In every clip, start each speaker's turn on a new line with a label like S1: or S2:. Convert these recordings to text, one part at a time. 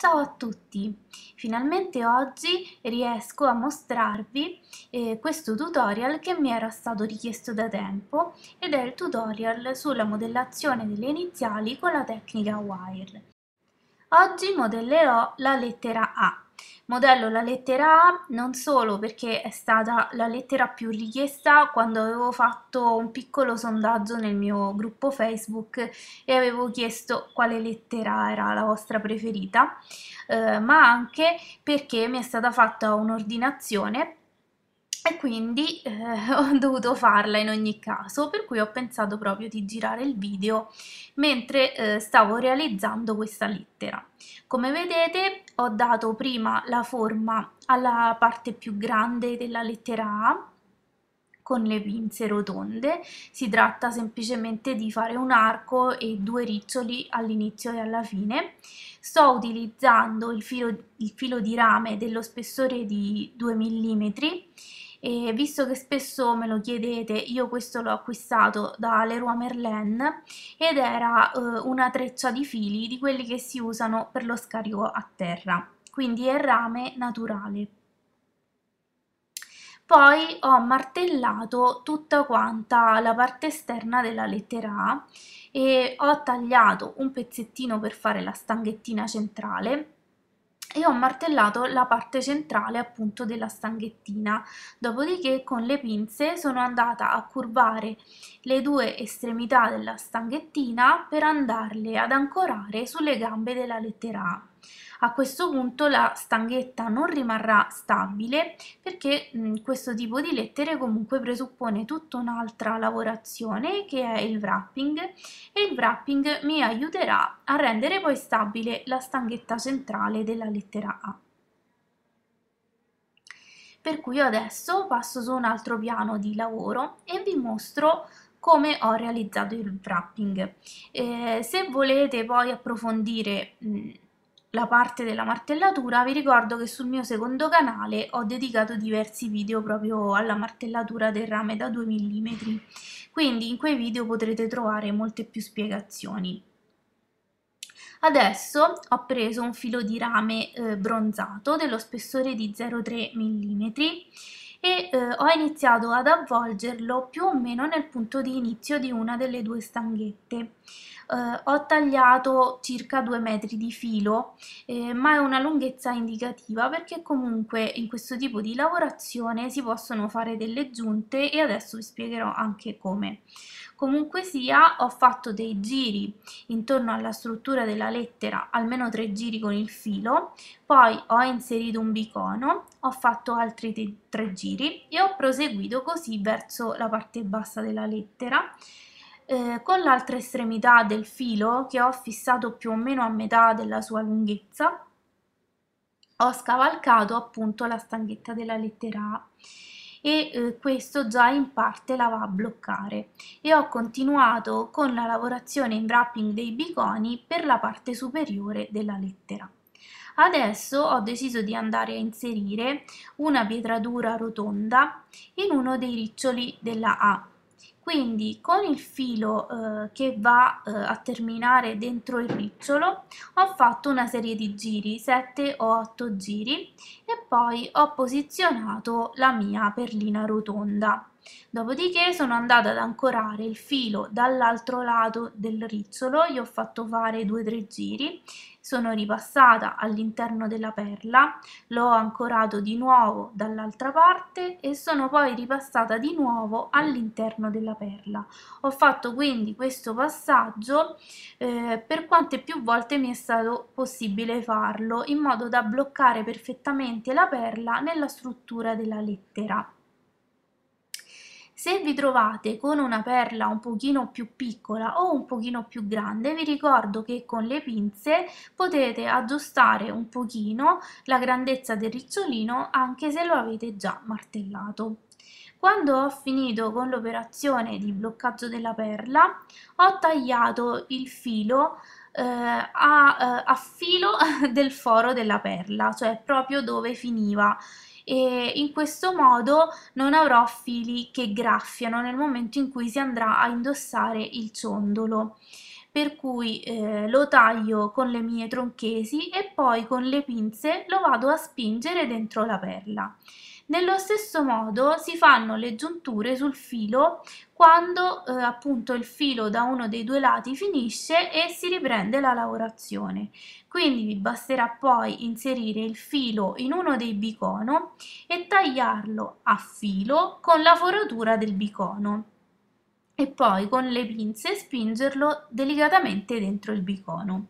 S1: Ciao a tutti! Finalmente oggi riesco a mostrarvi eh, questo tutorial che mi era stato richiesto da tempo ed è il tutorial sulla modellazione delle iniziali con la tecnica wire. Oggi modellerò la lettera A Modello la lettera A non solo perché è stata la lettera più richiesta quando avevo fatto un piccolo sondaggio nel mio gruppo Facebook e avevo chiesto quale lettera era la vostra preferita, eh, ma anche perché mi è stata fatta un'ordinazione e quindi eh, ho dovuto farla in ogni caso, per cui ho pensato proprio di girare il video mentre eh, stavo realizzando questa lettera. Come vedete ho dato prima la forma alla parte più grande della lettera A, con le pinze rotonde, si tratta semplicemente di fare un arco e due riccioli all'inizio e alla fine. Sto utilizzando il filo, il filo di rame dello spessore di 2 mm e visto che spesso me lo chiedete io questo l'ho acquistato da Leroy Merlin ed era eh, una treccia di fili di quelli che si usano per lo scarico a terra quindi è rame naturale poi ho martellato tutta quanta la parte esterna della lettera A e ho tagliato un pezzettino per fare la stanghettina centrale e ho martellato la parte centrale appunto della stanghettina dopodiché con le pinze sono andata a curvare le due estremità della stanghettina per andarle ad ancorare sulle gambe della lettera A a questo punto la stanghetta non rimarrà stabile perché mh, questo tipo di lettere comunque presuppone tutta un'altra lavorazione che è il wrapping e il wrapping mi aiuterà a rendere poi stabile la stanghetta centrale della lettera A per cui adesso passo su un altro piano di lavoro e vi mostro come ho realizzato il wrapping. Eh, se volete poi approfondire mh, la parte della martellatura, vi ricordo che sul mio secondo canale ho dedicato diversi video proprio alla martellatura del rame da 2 mm, quindi in quei video potrete trovare molte più spiegazioni. Adesso ho preso un filo di rame eh, bronzato dello spessore di 0,3 mm e eh, ho iniziato ad avvolgerlo più o meno nel punto di inizio di una delle due stanghette eh, ho tagliato circa 2 metri di filo eh, ma è una lunghezza indicativa perché comunque in questo tipo di lavorazione si possono fare delle giunte e adesso vi spiegherò anche come comunque sia ho fatto dei giri intorno alla struttura della lettera almeno 3 giri con il filo poi ho inserito un bicono ho fatto altri 3 giri e ho proseguito così verso la parte bassa della lettera eh, con l'altra estremità del filo che ho fissato più o meno a metà della sua lunghezza ho scavalcato appunto la stanghetta della lettera A e eh, questo già in parte la va a bloccare e ho continuato con la lavorazione in wrapping dei biconi per la parte superiore della lettera. Adesso ho deciso di andare a inserire una pietratura rotonda in uno dei riccioli della A quindi con il filo eh, che va eh, a terminare dentro il ricciolo ho fatto una serie di giri 7 o 8 giri e poi ho posizionato la mia perlina rotonda Dopodiché sono andata ad ancorare il filo dall'altro lato del rizzolo, gli ho fatto fare due o tre giri, sono ripassata all'interno della perla, l'ho ancorato di nuovo dall'altra parte e sono poi ripassata di nuovo all'interno della perla. Ho fatto quindi questo passaggio eh, per quante più volte mi è stato possibile farlo, in modo da bloccare perfettamente la perla nella struttura della lettera. Se vi trovate con una perla un pochino più piccola o un pochino più grande, vi ricordo che con le pinze potete aggiustare un pochino la grandezza del ricciolino anche se lo avete già martellato. Quando ho finito con l'operazione di bloccaggio della perla, ho tagliato il filo eh, a, eh, a filo del foro della perla, cioè proprio dove finiva il e in questo modo non avrò fili che graffiano nel momento in cui si andrà a indossare il ciondolo per cui eh, lo taglio con le mie tronchesi e poi con le pinze lo vado a spingere dentro la perla nello stesso modo si fanno le giunture sul filo quando eh, appunto il filo da uno dei due lati finisce e si riprende la lavorazione. Quindi vi basterà poi inserire il filo in uno dei bicono e tagliarlo a filo con la foratura del bicono e poi con le pinze spingerlo delicatamente dentro il bicono.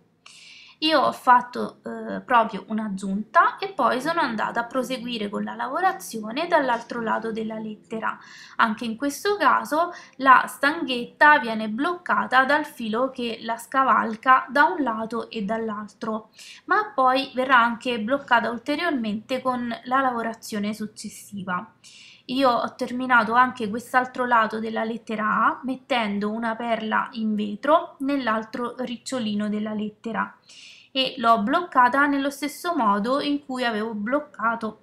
S1: Io ho fatto eh, proprio un'aggiunta e poi sono andata a proseguire con la lavorazione dall'altro lato della lettera. Anche in questo caso la stanghetta viene bloccata dal filo che la scavalca da un lato e dall'altro, ma poi verrà anche bloccata ulteriormente con la lavorazione successiva io ho terminato anche quest'altro lato della lettera A mettendo una perla in vetro nell'altro ricciolino della lettera e l'ho bloccata nello stesso modo in cui avevo bloccato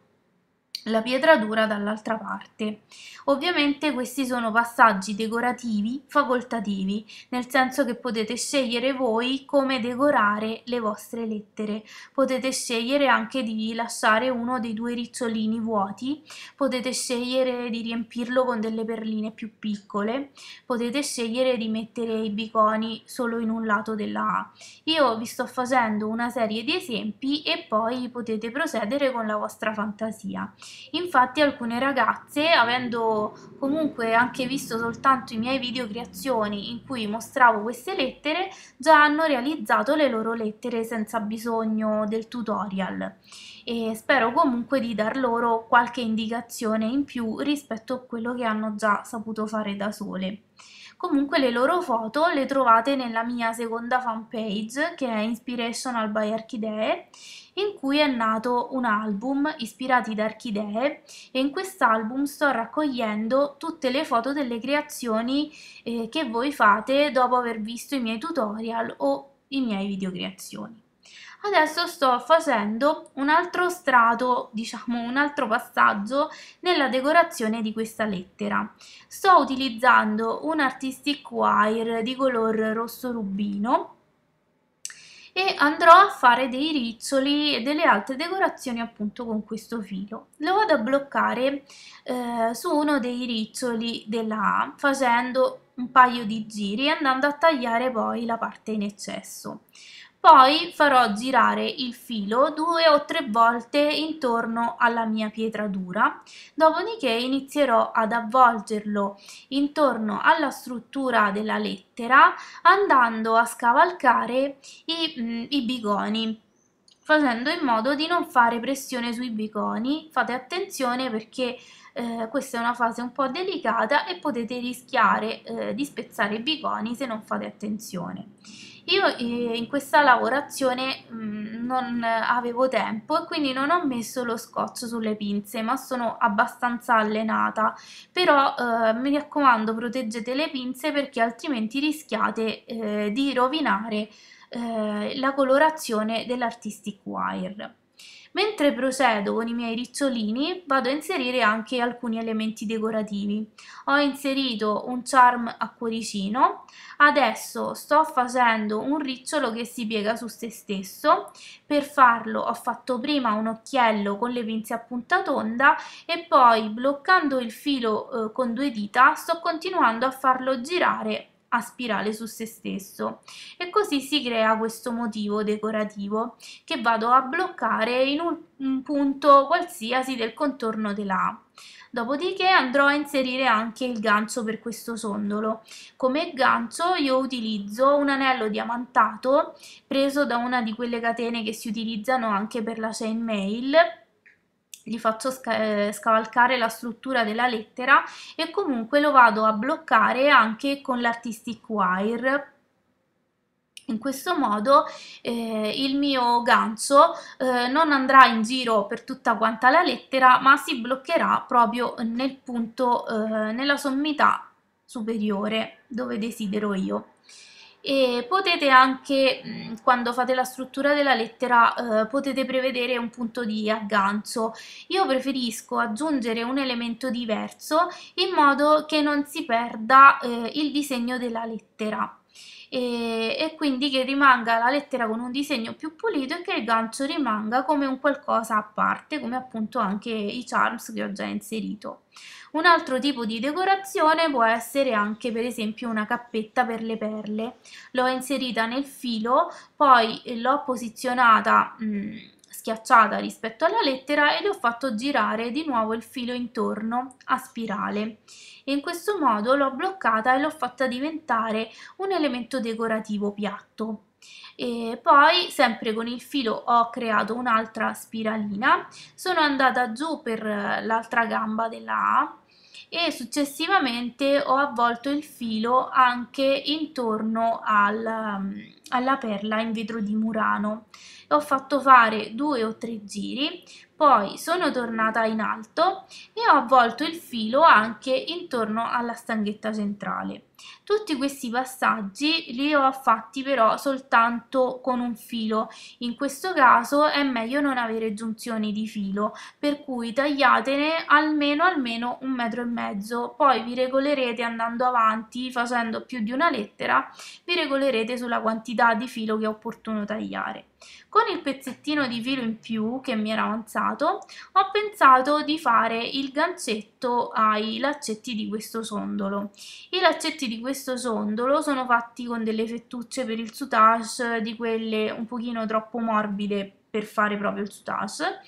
S1: la pietra dura dall'altra parte. Ovviamente questi sono passaggi decorativi facoltativi, nel senso che potete scegliere voi come decorare le vostre lettere. Potete scegliere anche di lasciare uno dei due ricciolini vuoti, potete scegliere di riempirlo con delle perline più piccole, potete scegliere di mettere i biconi solo in un lato della A. Io vi sto facendo una serie di esempi e poi potete procedere con la vostra fantasia. Infatti alcune ragazze, avendo comunque anche visto soltanto i miei video creazioni in cui mostravo queste lettere, già hanno realizzato le loro lettere senza bisogno del tutorial e spero comunque di dar loro qualche indicazione in più rispetto a quello che hanno già saputo fare da sole. Comunque le loro foto le trovate nella mia seconda fanpage che è Inspirational by Archidee in cui è nato un album ispirati da Archidee e in quest'album sto raccogliendo tutte le foto delle creazioni eh, che voi fate dopo aver visto i miei tutorial o i miei video creazioni. Adesso sto facendo un altro strato, diciamo un altro passaggio nella decorazione di questa lettera. Sto utilizzando un artistic wire di color rosso rubino e andrò a fare dei riccioli e delle altre decorazioni appunto con questo filo. Lo vado a bloccare eh, su uno dei riccioli della A facendo un paio di giri e andando a tagliare poi la parte in eccesso. Poi farò girare il filo due o tre volte intorno alla mia pietra dura, dopodiché inizierò ad avvolgerlo intorno alla struttura della lettera andando a scavalcare i, mm, i bigoni facendo in modo di non fare pressione sui bigoni, fate attenzione perché eh, questa è una fase un po' delicata e potete rischiare eh, di spezzare i bigoni se non fate attenzione. Io eh, in questa lavorazione mh, mm, non avevo tempo e quindi non ho messo lo scotch sulle pinze, ma sono abbastanza allenata, però eh, mi raccomando proteggete le pinze perché altrimenti rischiate eh, di rovinare eh, la colorazione dell'artistic wire. Mentre procedo con i miei ricciolini vado a inserire anche alcuni elementi decorativi. Ho inserito un charm a cuoricino, adesso sto facendo un ricciolo che si piega su se stesso. Per farlo ho fatto prima un occhiello con le pinze a punta tonda e poi bloccando il filo eh, con due dita sto continuando a farlo girare a spirale su se stesso e così si crea questo motivo decorativo che vado a bloccare in un, un punto qualsiasi del contorno dell'A. A. Dopodiché andrò a inserire anche il gancio per questo sondolo. Come gancio io utilizzo un anello diamantato preso da una di quelle catene che si utilizzano anche per la chain mail gli faccio sca eh, scavalcare la struttura della lettera e comunque lo vado a bloccare anche con l'artistic wire in questo modo eh, il mio gancio eh, non andrà in giro per tutta quanta la lettera ma si bloccherà proprio nel punto, eh, nella sommità superiore dove desidero io e potete anche quando fate la struttura della lettera eh, potete prevedere un punto di aggancio io preferisco aggiungere un elemento diverso in modo che non si perda eh, il disegno della lettera e, e quindi che rimanga la lettera con un disegno più pulito e che il gancio rimanga come un qualcosa a parte, come appunto anche i charms che ho già inserito. Un altro tipo di decorazione può essere anche per esempio una cappetta per le perle. L'ho inserita nel filo, poi l'ho posizionata... Mh, mm, schiacciata rispetto alla lettera ed ho fatto girare di nuovo il filo intorno a spirale e in questo modo l'ho bloccata e l'ho fatta diventare un elemento decorativo piatto e poi sempre con il filo ho creato un'altra spiralina sono andata giù per eh, l'altra gamba della A e successivamente ho avvolto il filo anche intorno al, mm, alla perla in vetro di Murano ho fatto fare due o tre giri poi sono tornata in alto e ho avvolto il filo anche intorno alla stanghetta centrale tutti questi passaggi li ho fatti però soltanto con un filo, in questo caso è meglio non avere giunzioni di filo, per cui tagliatene almeno almeno un metro e mezzo, poi vi regolerete andando avanti facendo più di una lettera, vi regolerete sulla quantità di filo che è opportuno tagliare. Con il pezzettino di filo in più che mi era avanzato ho pensato di fare il gancetto ai laccetti di questo sondolo. I laccetti di di questo sondolo sono fatti con delle fettucce per il soutache, di quelle un pochino troppo morbide per fare proprio il soutache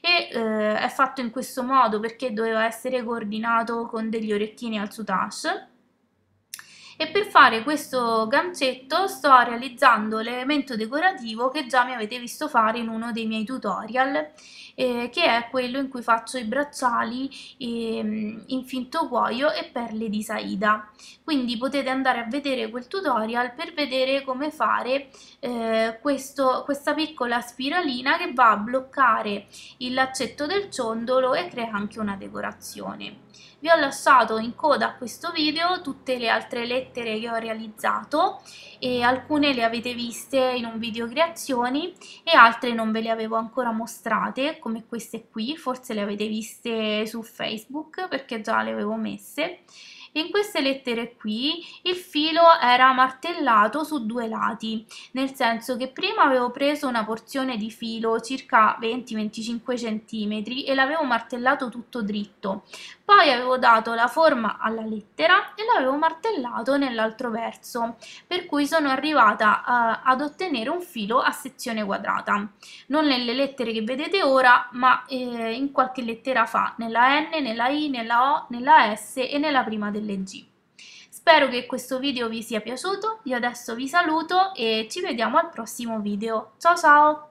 S1: e eh, è fatto in questo modo perché doveva essere coordinato con degli orecchini al soutache e per fare questo gancetto sto realizzando l'elemento decorativo che già mi avete visto fare in uno dei miei tutorial eh, che è quello in cui faccio i bracciali eh, in finto cuoio e perle di saida quindi potete andare a vedere quel tutorial per vedere come fare eh, questo, questa piccola spiralina che va a bloccare il laccetto del ciondolo e crea anche una decorazione vi ho lasciato in coda a questo video tutte le altre lettere che ho realizzato e alcune le avete viste in un video creazioni e altre non ve le avevo ancora mostrate come queste qui, forse le avete viste su Facebook perché già le avevo messe in queste lettere qui il filo era martellato su due lati, nel senso che prima avevo preso una porzione di filo circa 20-25 cm e l'avevo martellato tutto dritto. Poi avevo dato la forma alla lettera e l'avevo martellato nell'altro verso, per cui sono arrivata eh, ad ottenere un filo a sezione quadrata, non nelle lettere che vedete ora, ma eh, in qualche lettera fa, nella N, nella I, nella O, nella S e nella prima delle G. Spero che questo video vi sia piaciuto, io adesso vi saluto e ci vediamo al prossimo video. Ciao ciao!